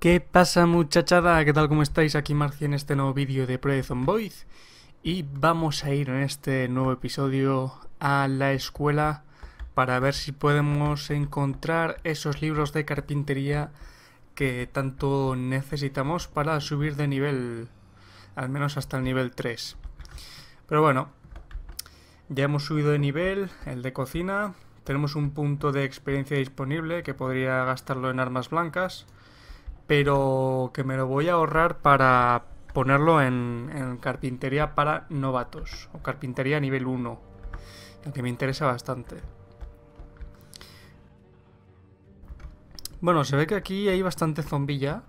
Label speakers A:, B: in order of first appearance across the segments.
A: ¿Qué pasa muchachada? ¿Qué tal? ¿Cómo estáis? Aquí Marcia en este nuevo vídeo de Project on y vamos a ir en este nuevo episodio a la escuela para ver si podemos encontrar esos libros de carpintería que tanto necesitamos para subir de nivel, al menos hasta el nivel 3. Pero bueno, ya hemos subido de nivel, el de cocina, tenemos un punto de experiencia disponible que podría gastarlo en armas blancas pero que me lo voy a ahorrar para ponerlo en, carpintería para novatos o carpintería nivel 1, lo que me interesa bastante. Bueno, se ve que aquí hay bastante zombilla.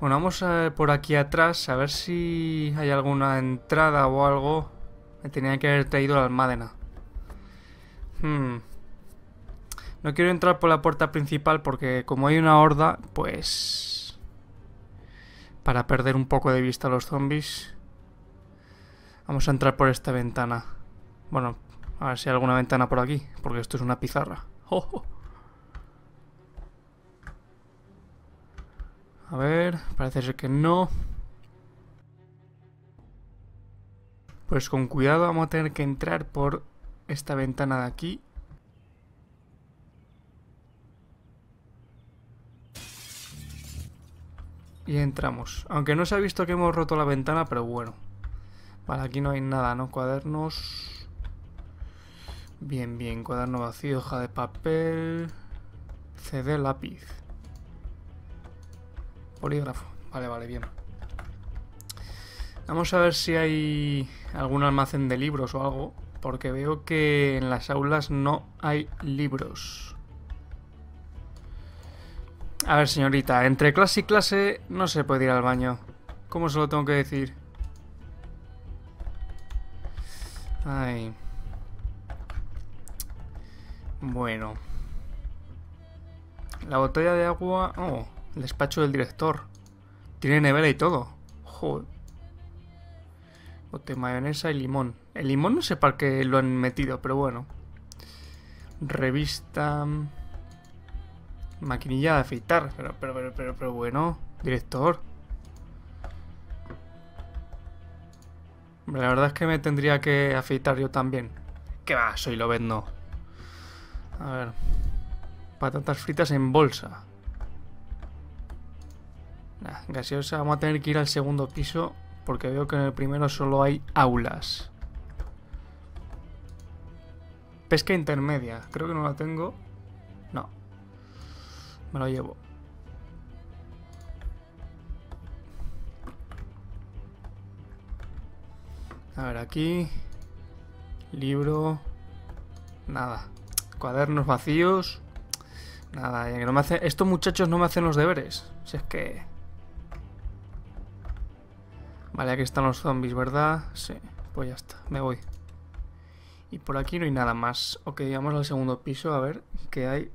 A: Bueno, vamos eh, por aquí atrás, a ver si hay alguna entrada o algo. Me tenía que haber traído la almádena. Hmm, no quiero entrar por la puerta principal porque como hay una horda, pues... Para perder un poco de vista a los zombies. Vamos a entrar por esta ventana. Bueno, a ver si hay alguna ventana por aquí, porque esto es una pizarra. A ver, parece ser que no. Pues con cuidado vamos a tener que entrar por esta ventana de aquí. Y entramos. Aunque no se ha visto que hemos roto la ventana, pero bueno. Vale, aquí no hay nada, ¿no? Cuadernos... Bien, bien. Cuaderno vacío, hoja de papel... CD, lápiz. Polígrafo. Vale, vale, bien. Vamos a ver si hay algún almacén de libros o algo, porque veo que en las aulas no hay libros. A ver, señorita, entre clase y clase no se puede ir al baño. ¿Cómo se lo tengo que decir? Ay. Bueno. La botella de agua... Oh, el despacho del director. Tiene nevera y todo. Joder. Bote mayonesa y limón. El limón no sé para qué lo han metido, pero bueno. Revista... Maquinilla de afeitar. Pero, pero, pero, pero, bueno, director. La verdad es que me tendría que afeitar yo también. ¿Qué va? Soy lo vendo. A ver. Patatas fritas en bolsa. Nah, gaseosa, vamos a tener que ir al segundo piso porque veo que en el primero solo hay aulas. Pesca intermedia, creo que no la tengo. Me lo llevo. A ver, aquí. Libro. Nada. Cuadernos vacíos. Nada, me hace... Estos muchachos no me hacen los deberes. Si es que... Vale, aquí están los zombies, ¿verdad? Sí, pues ya está, me voy. Y por aquí no hay nada más. Ok, vamos al segundo piso a ver qué hay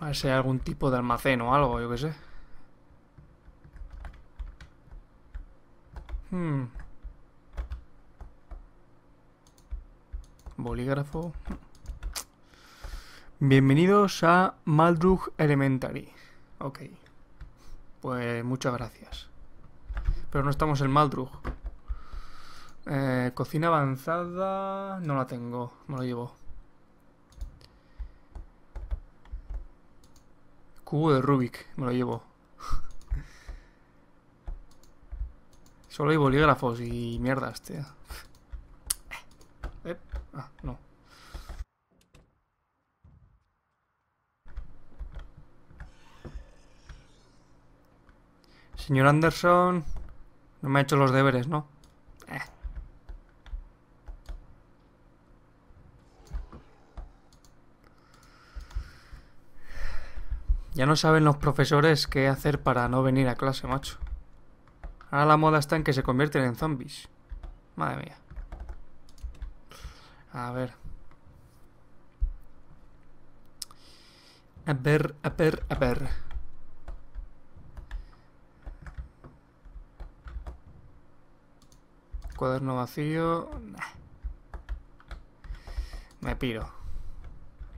A: A ver si hay algún tipo de almacén o algo, yo qué sé. Hmm. Bolígrafo. Bienvenidos a Maldrug Elementary. Ok. Pues muchas gracias. Pero no estamos en Maldrug. Eh, cocina avanzada... No la tengo. Me lo llevo. Cubo de Rubik, me lo llevo. Solo hay bolígrafos y mierdas, tío. Eh, ah, no. Señor Anderson, no me ha hecho los deberes, ¿no? Ya no saben los profesores qué hacer para no venir a clase, macho. Ahora la moda está en que se convierten en zombies. Madre mía. A ver. A ver, a ver, a ver. Cuaderno vacío. Me piro.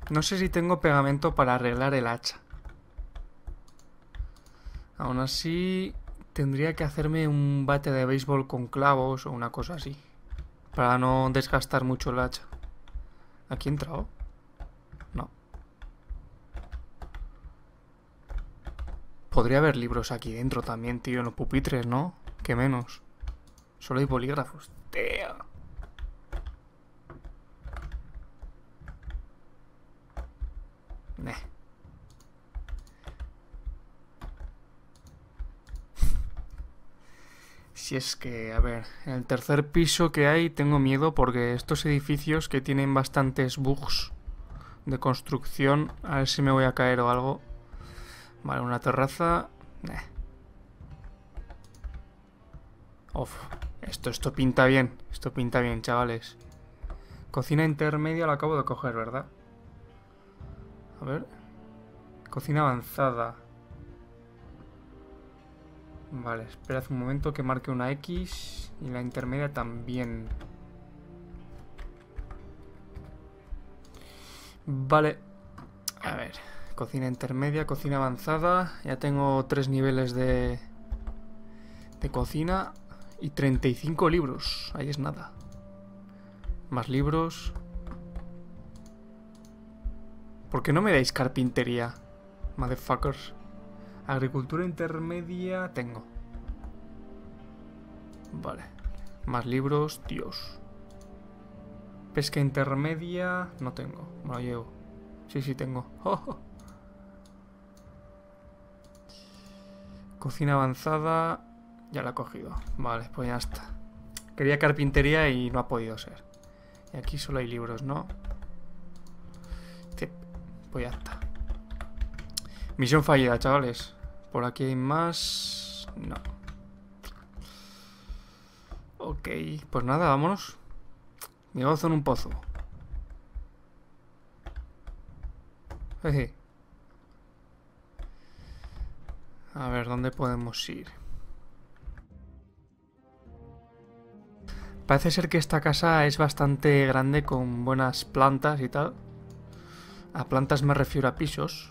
A: No sé si tengo pegamento para arreglar el hacha. Aún así, tendría que hacerme un bate de béisbol con clavos o una cosa así. Para no desgastar mucho el hacha. ¿Aquí he entrado? No. Podría haber libros aquí dentro también, tío, en los pupitres, ¿no? ¿Qué menos. Solo hay bolígrafos. ¡Tío! Y es que, a ver, en el tercer piso que hay tengo miedo porque estos edificios que tienen bastantes bugs de construcción, a ver si me voy a caer o algo. Vale, una terraza... Eh. esto, esto pinta bien, esto pinta bien, chavales. Cocina intermedia la acabo de coger, ¿verdad? A ver. Cocina avanzada. Vale, esperad un momento que marque una X y la intermedia también. Vale, a ver, cocina intermedia, cocina avanzada. Ya tengo tres niveles de, de cocina y 35 libros. Ahí es nada. Más libros. ¿Por qué no me dais carpintería? Motherfuckers. Agricultura intermedia tengo. Vale. Más libros, Dios. Pesca intermedia no tengo. no llevo. Sí, sí tengo. Oh, oh. Cocina avanzada. Ya la he cogido. Vale, pues ya está. Quería carpintería y no ha podido ser. Y aquí solo hay libros, ¿no? Sí, pues ya está. Misión fallida, chavales. Por aquí hay más... No. Ok, pues nada, vámonos. Me gozo en un pozo. A ver, ¿dónde podemos ir? Parece ser que esta casa es bastante grande con buenas plantas y tal. A plantas me refiero a pisos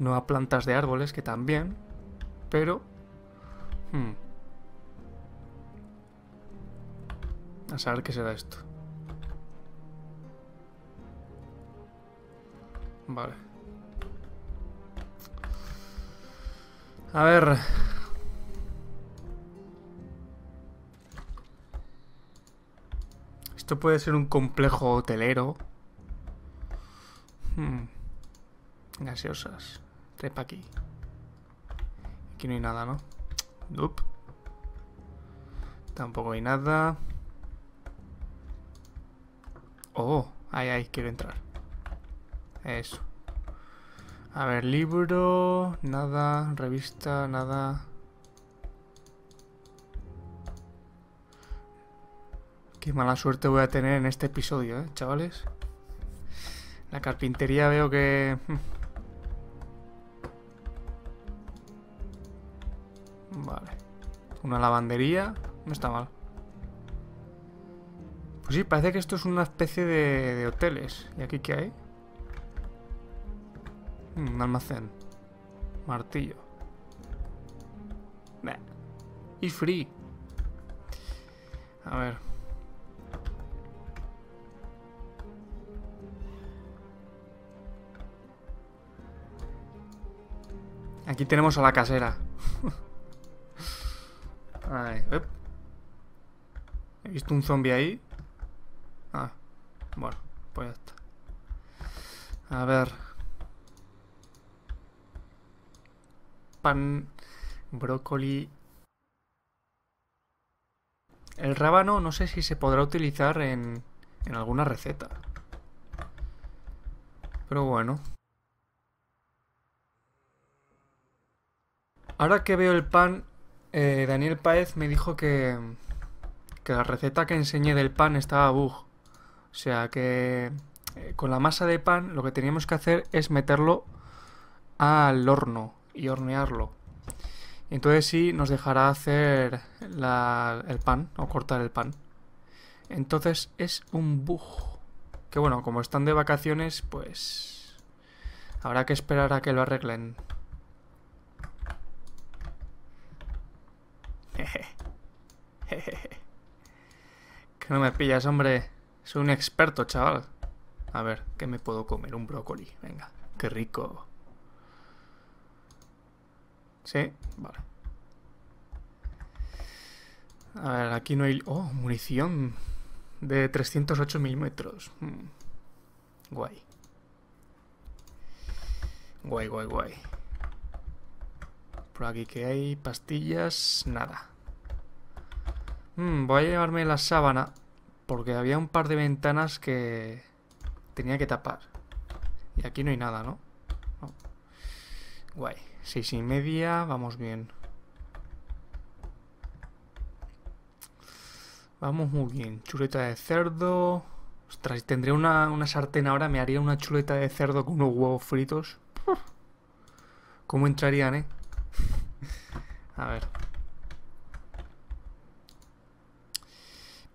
A: no a plantas de árboles, que también, pero... Hmm, a saber qué será esto. Vale. A ver... Esto puede ser un complejo hotelero. Hmm. Gaseosas. Tres para aquí. Aquí no hay nada, ¿no? Tampoco hay nada. Oh, Ahí, ahí, quiero entrar. Eso. A ver, libro, nada, revista, nada. Qué mala suerte voy a tener en este episodio, ¿eh, chavales? La carpintería veo que... Hmm, Una lavandería. No está mal. Pues sí, parece que esto es una especie de, hoteles. ¿Y aquí qué hay? Mm, un almacén. Martillo. Y free. A ver. Aquí tenemos a la casera. He visto un zombie ahí. Ah, bueno, pues ya está. A ver. Pan, brócoli. El rábano no sé si se podrá utilizar en, en alguna receta. Pero bueno. Ahora que veo el pan, eh, Daniel Paez me dijo que, la receta que enseñé del pan estaba bug. O sea que eh, con la masa de pan lo que teníamos que hacer es meterlo al horno y hornearlo. Entonces sí nos dejará hacer el pan o cortar el pan. Entonces es un bug. Que bueno, como están de vacaciones, pues habrá que esperar a que lo arreglen. que no me pillas, hombre. Soy un experto, chaval. A ver, ¿qué me puedo comer? Un brócoli. Venga, qué rico. ¿Sí? Vale. A ver, aquí no hay... Oh, munición de 308 milímetros. Hmm. Guay. Guay, guay, guay aquí que hay pastillas, nada. Hmm, voy a llevarme la sábana porque había un par de ventanas que tenía que tapar. Y aquí no hay nada, ¿no? Guay. Seis y media, vamos bien. Vamos muy bien. Chuleta de cerdo. Ostras, tendría una, una sartén ahora, me haría una chuleta de cerdo con unos huevos fritos. ¿Cómo entrarían, eh? A ver.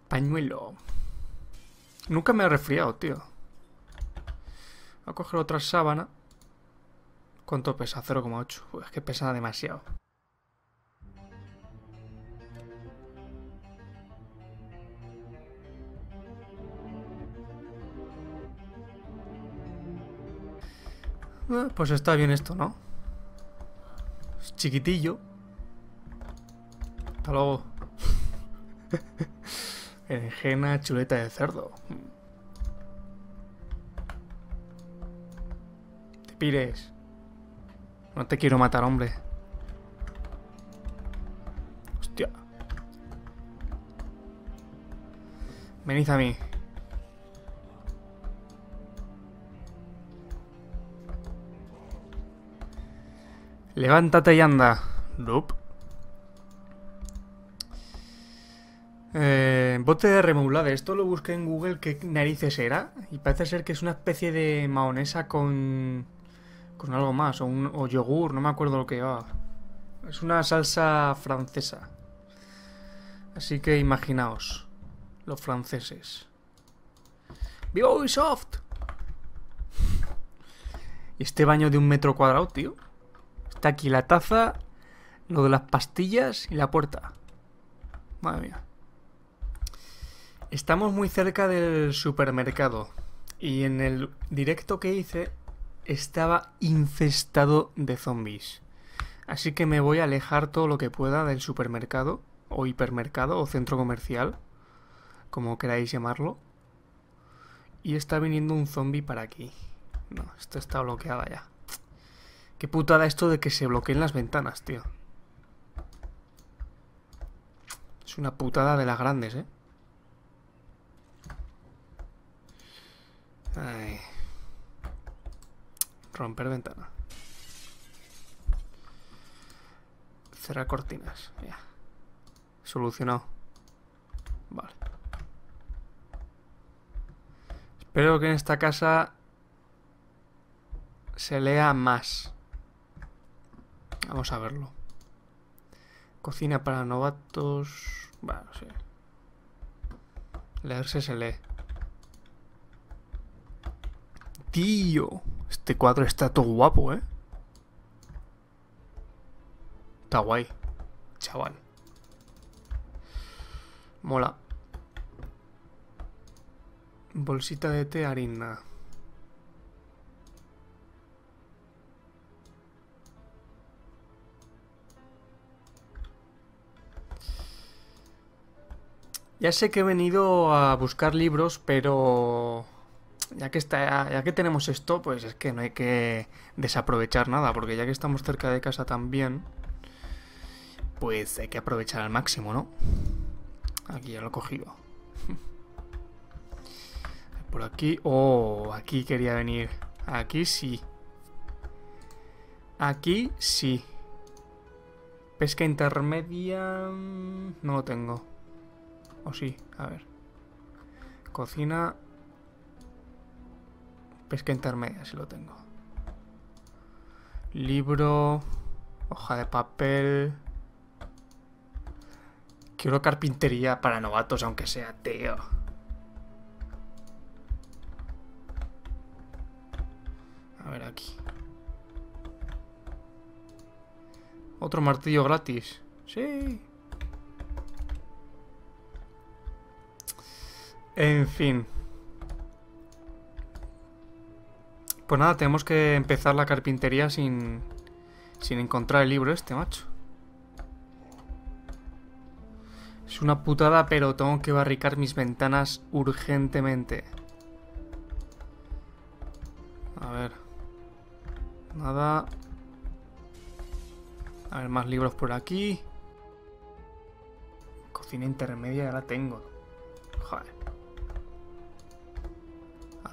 A: Pañuelo. Nunca me he resfriado, tío. Voy a coger otra sábana. ¿Cuánto pesa? 0,8. Es que pesa demasiado. Ah, pues está bien esto, ¿no? chiquitillo. Hasta luego. enjena chuleta de cerdo. Te pires. No te quiero matar, hombre. Hostia. Venid a mí. Levántate y anda. Eh, bote de remoulade. Esto lo busqué en Google qué narices era. Y parece ser que es una especie de maonesa con. con algo más. O, yogur, no me acuerdo lo que llevaba. Es una salsa francesa. Así que imaginaos. Los franceses. ¡Viva Ubisoft! ¿Y este baño de un metro cuadrado, tío? aquí la taza, lo de las pastillas y la puerta. Madre mía. Estamos muy cerca del supermercado. Y en el directo que hice estaba infestado de zombies. Así que me voy a alejar todo lo que pueda del supermercado, o hipermercado, o centro comercial, como queráis llamarlo. Y está viniendo un zombie para aquí. No, esto está bloqueado ya. Qué putada esto de que se bloqueen las ventanas, tío. Es una putada de las grandes, ¿eh? Romper ventana. Cerrar cortinas. Ya. Solucionado. Vale. Espero que en esta casa se lea más. Vamos a verlo. Cocina para novatos. Bueno, sí. Leerse se lee. Tío, este cuadro está todo guapo, ¿eh? Está guay, chaval. Mola. Bolsita de té harina. Ya sé que he venido a buscar libros, pero ya que está, ya que tenemos esto, pues es que no hay que desaprovechar nada, porque ya que estamos cerca de casa también, pues hay que aprovechar al máximo, ¿no? Aquí ya lo he cogido. Por aquí. Oh, aquí quería venir. Aquí sí. Aquí sí. Pesca intermedia... Mm, no lo tengo. O sí, a ver. Cocina. Pesca intermedia, si lo tengo. Libro. Hoja de papel. Quiero carpintería para novatos, aunque sea, tío. A ver aquí. Otro martillo gratis. Sí. En fin. Pues nada, tenemos que empezar la carpintería sin, sin encontrar el libro este, macho. Es una putada, pero tengo que barricar mis ventanas urgentemente. A ver. Nada. A ver, más libros por aquí. Cocina intermedia ya la tengo. Joder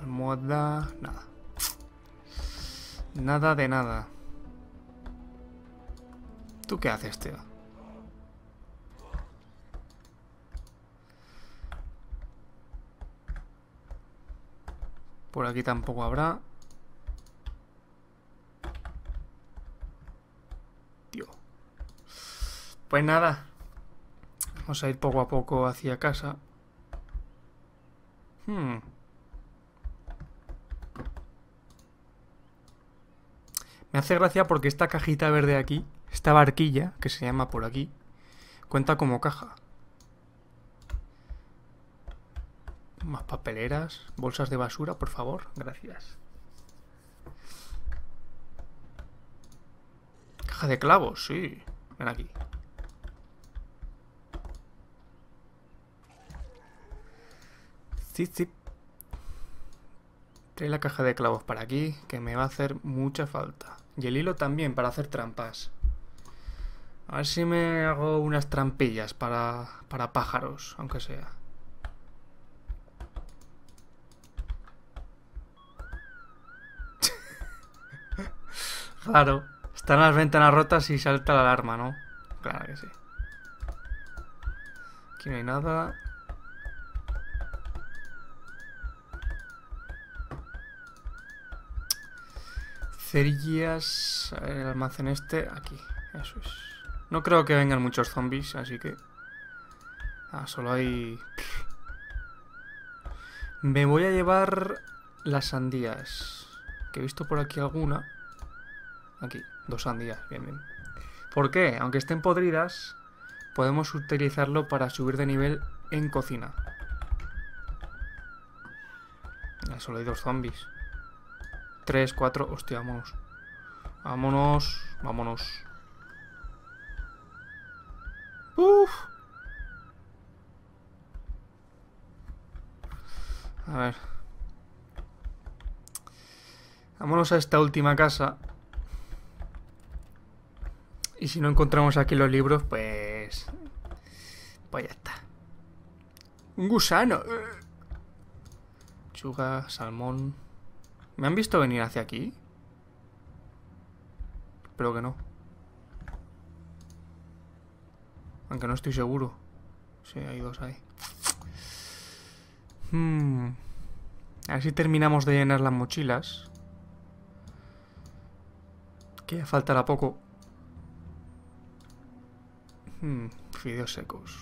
A: almohada, nada. Nada de nada. ¿Tú qué haces, tío? Por aquí tampoco habrá. Tío. Pues nada. Vamos a ir poco a poco hacia casa. Hmm. Me hace gracia porque esta cajita verde aquí, esta barquilla, que se llama por aquí, cuenta como caja. Más papeleras, bolsas de basura, por favor, gracias. Caja de clavos, sí. Ven aquí. Sí, sí. Trae la caja de clavos para aquí, que me va a hacer mucha falta. Y el hilo también para hacer trampas. A ver si me hago unas trampillas para, pájaros, aunque sea. claro, están las ventanas rotas y salta la alarma, ¿no? Claro que sí. Aquí no hay nada. cerillas, el almacén este, aquí, eso es. No creo que vengan muchos zombies, así que... Ah, solo hay... Me voy a llevar las sandías, que he visto por aquí alguna. Aquí, dos sandías, bien, bien. ¿Por qué? Aunque estén podridas, podemos utilizarlo para subir de nivel en cocina. Ah, solo hay dos zombies. Tres, cuatro... Hostia, vámonos. Vámonos. Vámonos. Uf. A ver. Vámonos a esta última casa. Y si no encontramos aquí los libros, pues... Pues ya está. Un gusano. Chuga, salmón... ¿Me han visto venir hacia aquí? Espero que no. Aunque no estoy seguro. Sí, hay dos ahí. Hmm. A ver si terminamos de llenar las mochilas. Que ya faltará poco. Hmm, fideos secos.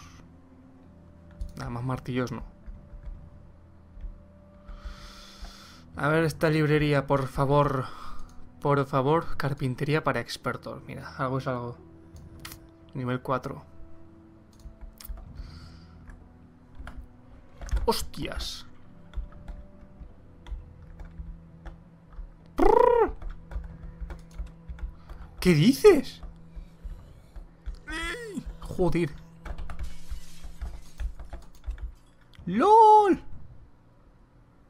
A: Nada más martillos no. A ver esta librería, por favor. Por favor, carpintería para expertos. Mira, algo es algo. Nivel 4. ¡Hostias! ¿Qué dices? Joder. ¡LOL!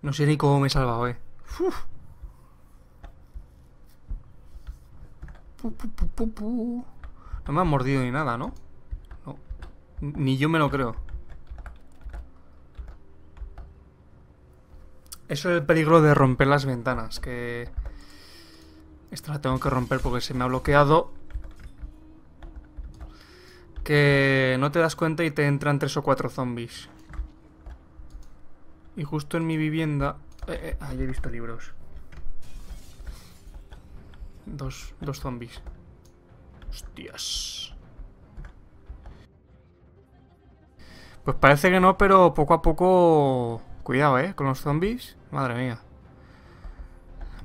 A: No sé ni cómo me he salvado, eh. no me ha mordido ni nada, ¿no? No. Ni yo me lo creo. Eso es el peligro de romper las ventanas, que... Esta la tengo que romper porque se me ha bloqueado. Que no te das cuenta y te entran tres o cuatro zombies. Y justo en mi vivienda... Eh, eh, ah, he visto libros. Dos, dos zombies. Hostias. Pues parece que no, pero poco a poco... Cuidado, ¿eh? Con los zombies. Madre mía.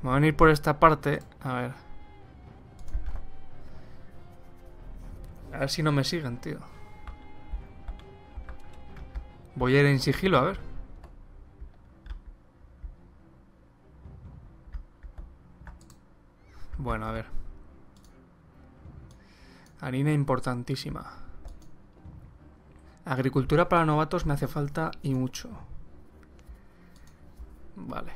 A: Me voy a venir por esta parte. A ver. A ver si no me siguen, tío. Voy a ir en sigilo, a ver. Bueno, a ver. Harina importantísima. Agricultura para novatos me hace falta y mucho. Vale.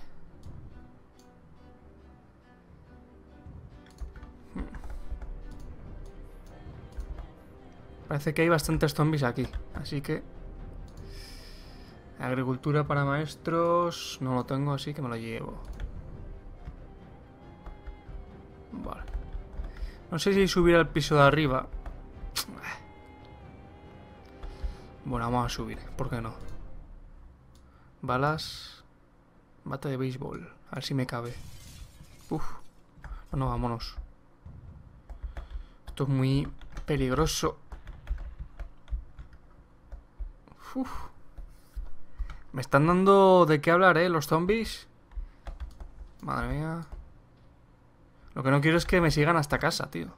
A: Hmm. Parece que hay bastantes zombies aquí, así que... Agricultura para maestros... No lo tengo, así que me lo llevo. Vale. No sé si subir al piso de arriba. Bueno, vamos a subir. ¿Por qué no? Balas. Bata de béisbol. A ver si me cabe. Uf. no vámonos. Esto es muy peligroso. Uf. Me están dando de qué hablar, ¿eh? Los zombies. Madre mía. Lo que no quiero es que me sigan hasta casa, tío.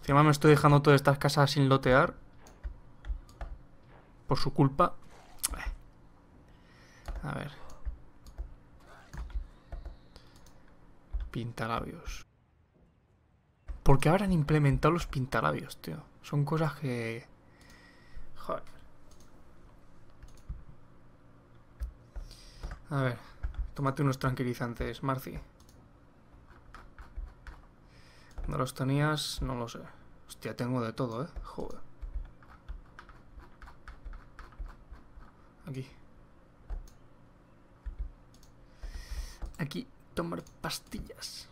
A: Encima me estoy dejando todas estas casas sin lotear. Por su culpa. A ver. Pintalabios. ¿Por qué habrán implementado los pintalabios, tío? Son cosas que... Joder. A ver, tómate unos tranquilizantes, Marci. ¿No los tenías? No lo sé. Hostia, tengo de todo, ¿eh? Joder. Aquí. Aquí, tomar pastillas.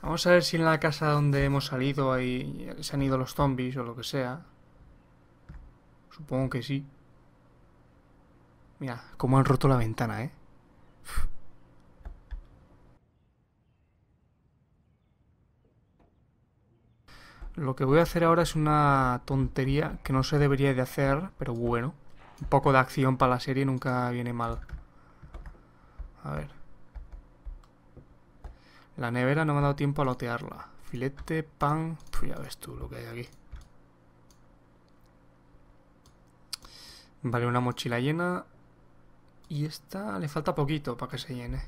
A: Vamos a ver si en la casa donde hemos salido hay se han ido los zombies o lo que sea. Supongo que sí. Mira, cómo han roto la ventana, ¿eh? Lo que voy a hacer ahora es una tontería que no se debería de hacer, pero bueno. Un poco de acción para la serie nunca viene mal. A ver. La nevera no me ha dado tiempo a lotearla. Filete, pan... ya ves tú lo que hay aquí. Vale, una mochila llena. Y esta le falta poquito para que se llene.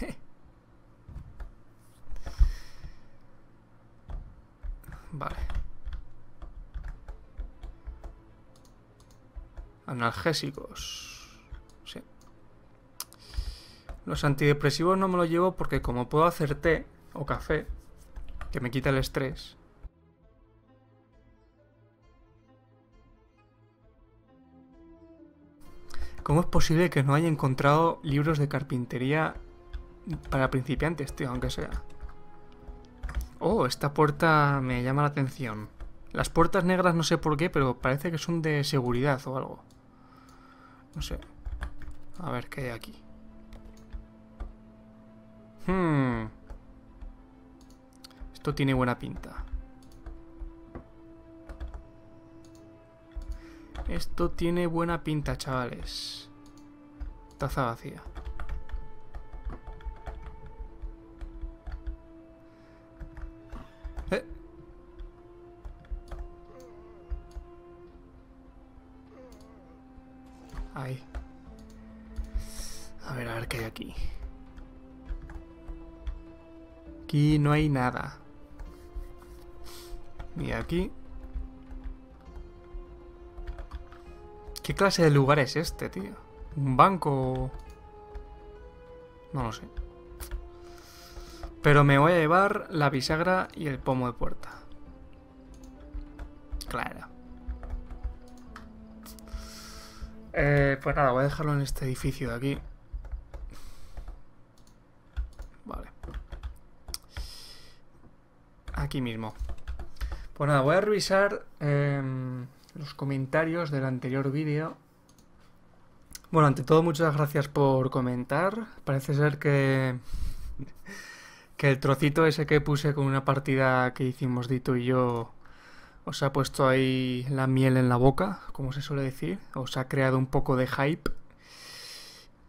A: vale. Analgésicos. Sí. Los antidepresivos no me los llevo porque como puedo hacer té o café, que me quita el estrés, ¿Cómo es posible que no haya encontrado libros de carpintería para principiantes, tío, aunque sea? Oh, esta puerta me llama la atención. Las puertas negras no sé por qué, pero parece que son de seguridad o algo. No sé. A ver qué hay aquí. Hmm. Esto tiene buena pinta. Esto tiene buena pinta, chavales. Taza vacía. ¿Eh? A ver, a ver qué hay aquí. Aquí no hay nada. Ni aquí. ¿Qué clase de lugar es este, tío? ¿Un banco? No lo sé. Pero me voy a llevar la bisagra y el pomo de puerta. Claro. Eh, pues nada, voy a dejarlo en este edificio de aquí. Vale. Aquí mismo. Pues nada, voy a revisar... Em, los comentarios del anterior vídeo. Bueno, ante todo, muchas gracias por comentar. Parece ser que, que el trocito ese que puse con una partida que hicimos Dito y yo os ha puesto ahí la miel en la boca, como se suele decir. Os ha creado un poco de hype.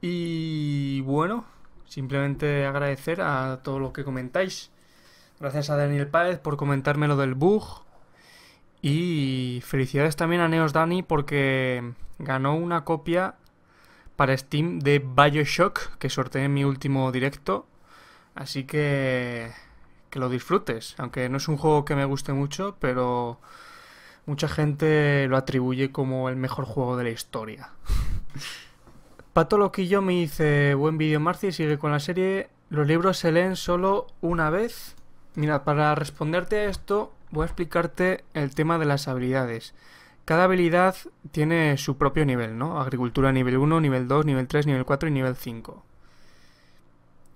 A: Y bueno, simplemente agradecer a todo lo que comentáis. Gracias a Daniel Páez por comentarme lo del bug. Y felicidades también a Neos Dani porque ganó una copia para Steam de Bioshock que sorteé en mi último directo. Así que que lo disfrutes, aunque no es un juego que me guste mucho, pero mucha gente lo atribuye como el mejor juego de la historia. Pato Loquillo me dice, buen vídeo y sigue con la serie, los libros se leen solo una vez. Mira, para responderte a esto, voy a explicarte el tema de las habilidades. Cada habilidad tiene su propio nivel, ¿no? Agricultura nivel 1, nivel 2, nivel 3, nivel 4 y nivel 5.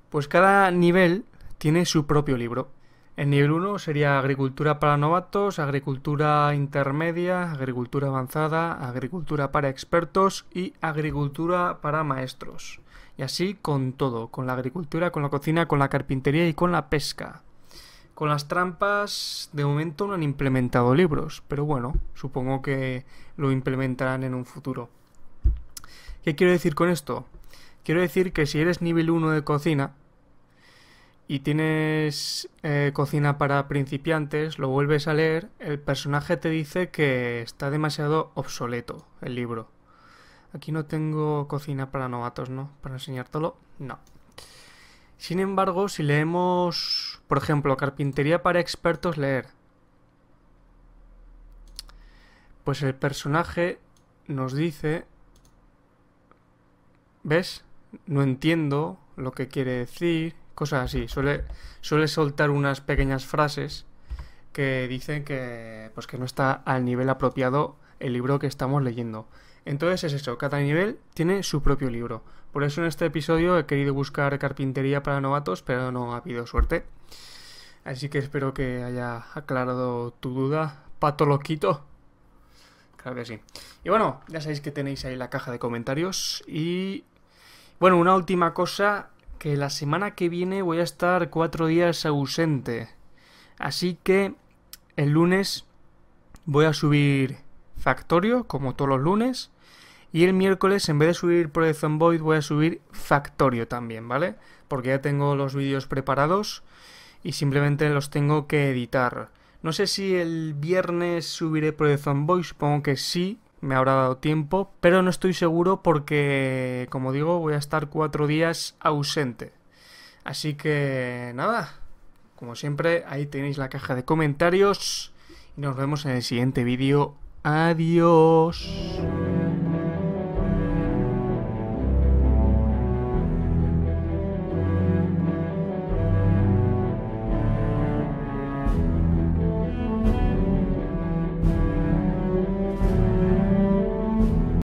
A: Pues cada nivel tiene su propio libro. El nivel 1 sería agricultura para novatos, agricultura intermedia, agricultura avanzada, agricultura para expertos y agricultura para maestros. Y así con todo, con la agricultura, con la cocina, con la carpintería y con la pesca. Con las trampas, de momento no han implementado libros, pero bueno, supongo que lo implementarán en un futuro. ¿Qué quiero decir con esto? Quiero decir que si eres nivel 1 de cocina y tienes eh, cocina para principiantes, lo vuelves a leer, el personaje te dice que está demasiado obsoleto el libro. Aquí no tengo cocina para novatos, ¿no? Para enseñártelo, no. Sin embargo, si leemos por ejemplo, carpintería para expertos leer. Pues el personaje nos dice... ¿Ves? No entiendo lo que quiere decir, cosas así. Suele, suele soltar unas pequeñas frases que dicen que, pues que no está al nivel apropiado el libro que estamos leyendo. Entonces es eso, cada nivel tiene su propio libro. Por eso en este episodio he querido buscar carpintería para novatos, pero no ha habido suerte. Así que espero que haya aclarado tu duda, pato loquito. Claro que sí. Y bueno, ya sabéis que tenéis ahí la caja de comentarios. Y bueno, una última cosa, que la semana que viene voy a estar cuatro días ausente. Así que el lunes voy a subir Factorio, como todos los lunes. Y el miércoles, en vez de subir Project Zomboid, voy a subir Factorio también, ¿vale? Porque ya tengo los vídeos preparados y simplemente los tengo que editar. No sé si el viernes subiré Project Zomboid, supongo que sí, me habrá dado tiempo, pero no estoy seguro porque, como digo, voy a estar cuatro días ausente. Así que nada, como siempre, ahí tenéis la caja de comentarios y nos vemos en el siguiente vídeo. Adiós.